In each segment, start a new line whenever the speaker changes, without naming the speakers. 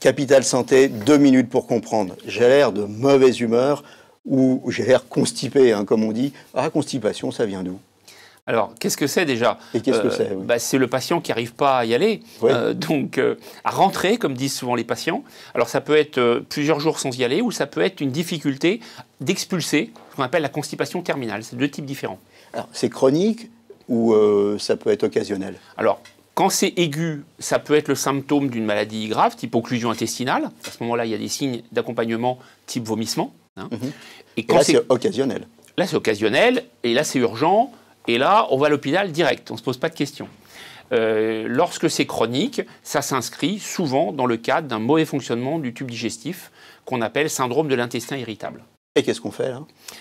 Capital Santé, deux minutes pour comprendre. J'ai l'air de mauvaise humeur ou j'ai l'air constipé, hein, comme on dit. Ah, constipation, ça vient d'où
alors, qu'est-ce que c'est déjà que euh, c'est bah, C'est le patient qui n'arrive pas à y aller, euh, donc euh, à rentrer, comme disent souvent les patients. Alors, ça peut être plusieurs jours sans y aller, ou ça peut être une difficulté d'expulser, ce qu'on appelle la constipation terminale. C'est deux types différents.
Alors, c'est chronique ou ça peut être occasionnel
Alors, quand c'est aigu, ça peut être le symptôme d'une maladie grave, type occlusion intestinale. À ce moment-là, il y a des signes d'accompagnement type vomissement. Hein. Mhm. Et, là, c'est occasionnel. Là, c'est occasionnel, et là, c'est urgent, et là, on va à l'hôpital direct, on ne se pose pas de questions. Euh, lorsque c'est chronique, ça s'inscrit souvent dans le cadre d'un mauvais fonctionnement du tube digestif qu'on appelle syndrome de l'intestin irritable qu'est-ce qu'on fait là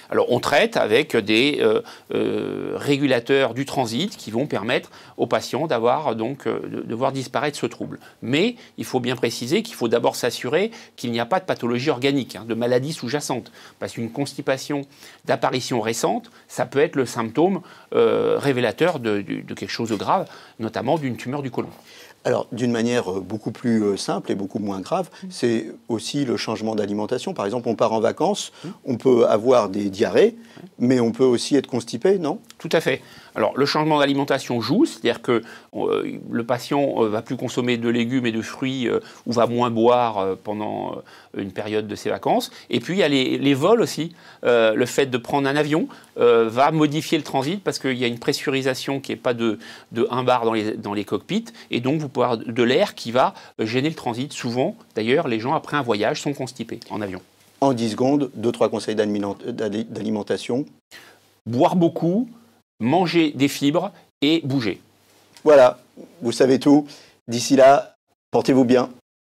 Alors on traite avec des euh, euh, régulateurs du transit qui vont permettre aux patients d'avoir donc euh, de, voir disparaître ce trouble. Mais il faut bien préciser qu'il faut d'abord s'assurer qu'il n'y a pas de pathologie organique, hein, de maladie sous-jacente, parce qu'une constipation d'apparition récente, ça peut être le symptôme révélateur de, de quelque
chose de grave, notamment d'une tumeur du côlon. Alors, d'une manière beaucoup plus simple et beaucoup moins grave, mmh. c'est aussi le changement d'alimentation. Par exemple, on part en vacances, mmh on peut avoir des diarrhées, mais on peut aussi être constipé, non
Tout à fait. Alors, le changement d'alimentation joue, c'est-à-dire que euh, le patient euh, va plus consommer de légumes et de fruits euh, ou va moins boire pendant une période de ses vacances. Et puis, il y a les, vols aussi. le fait de prendre un avion va modifier le transit parce qu'il y a une pressurisation qui n'est pas de, de 1 bar dans les, dans les cockpits. Et donc, vous pouvez avoir de l'air qui va gêner le transit. Souvent, d'ailleurs, les gens, après un voyage, sont constipés en avion
en 10 secondes, 2-3 conseils d'alimentation. Boire beaucoup, manger des fibres et bouger. Voilà, vous savez tout. D'ici là, portez-vous bien.